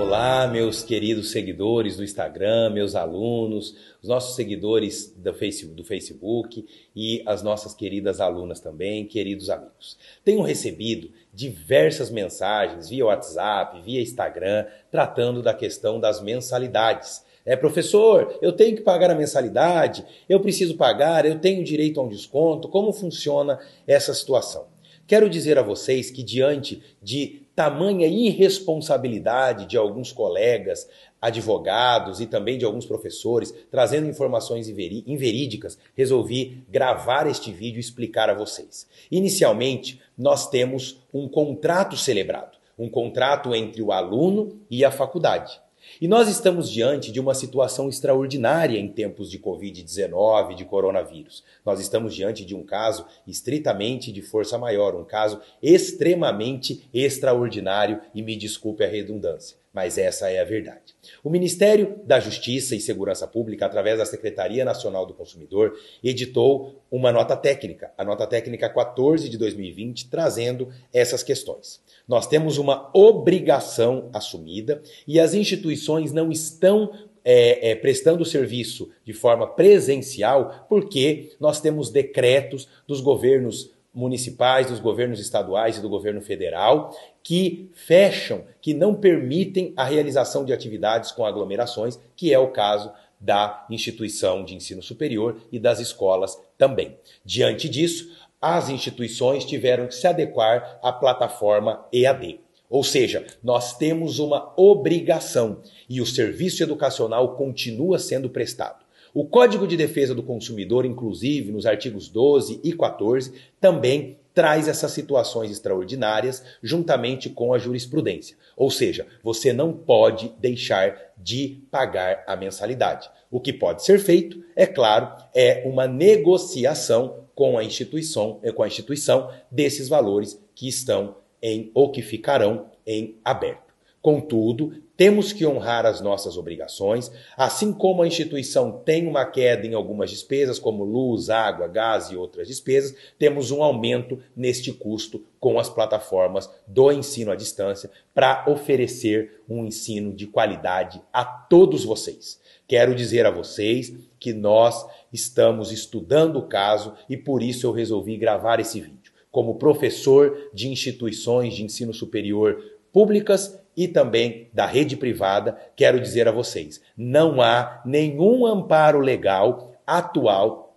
Olá, meus queridos seguidores do Instagram, meus alunos, os nossos seguidores do Facebook, do Facebook e as nossas queridas alunas também, queridos amigos. Tenho recebido diversas mensagens via WhatsApp, via Instagram, tratando da questão das mensalidades. É, professor, eu tenho que pagar a mensalidade, eu preciso pagar, eu tenho direito a um desconto. Como funciona essa situação? Quero dizer a vocês que, diante de tamanha irresponsabilidade de alguns colegas, advogados e também de alguns professores, trazendo informações inverídicas, resolvi gravar este vídeo e explicar a vocês. Inicialmente, nós temos um contrato celebrado, um contrato entre o aluno e a faculdade. E nós estamos diante de uma situação extraordinária em tempos de Covid-19, de coronavírus. Nós estamos diante de um caso estritamente de força maior, um caso extremamente extraordinário, e me desculpe a redundância mas essa é a verdade. O Ministério da Justiça e Segurança Pública, através da Secretaria Nacional do Consumidor, editou uma nota técnica, a nota técnica 14 de 2020, trazendo essas questões. Nós temos uma obrigação assumida e as instituições não estão é, é, prestando o serviço de forma presencial porque nós temos decretos dos governos municipais, dos governos estaduais e do governo federal que fecham, que não permitem a realização de atividades com aglomerações, que é o caso da instituição de ensino superior e das escolas também. Diante disso, as instituições tiveram que se adequar à plataforma EAD. Ou seja, nós temos uma obrigação e o serviço educacional continua sendo prestado. O Código de Defesa do Consumidor, inclusive, nos artigos 12 e 14, também traz essas situações extraordinárias juntamente com a jurisprudência. Ou seja, você não pode deixar de pagar a mensalidade. O que pode ser feito, é claro, é uma negociação com a instituição, eh, com a instituição desses valores que estão em ou que ficarão em aberto. Contudo, temos que honrar as nossas obrigações, assim como a instituição tem uma queda em algumas despesas, como luz, água, gás e outras despesas, temos um aumento neste custo com as plataformas do ensino à distância para oferecer um ensino de qualidade a todos vocês. Quero dizer a vocês que nós estamos estudando o caso e por isso eu resolvi gravar esse vídeo. Como professor de instituições de ensino superior públicas e também da rede privada, quero dizer a vocês: não há nenhum amparo legal atual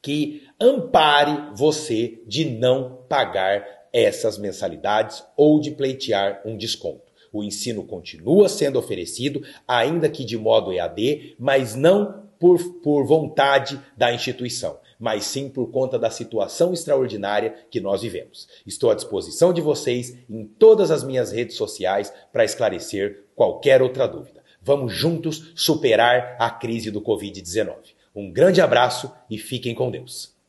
que ampare você de não pagar essas mensalidades ou de pleitear um desconto. O ensino continua sendo oferecido, ainda que de modo EAD, mas não por, por vontade da instituição mas sim por conta da situação extraordinária que nós vivemos. Estou à disposição de vocês em todas as minhas redes sociais para esclarecer qualquer outra dúvida. Vamos juntos superar a crise do Covid-19. Um grande abraço e fiquem com Deus.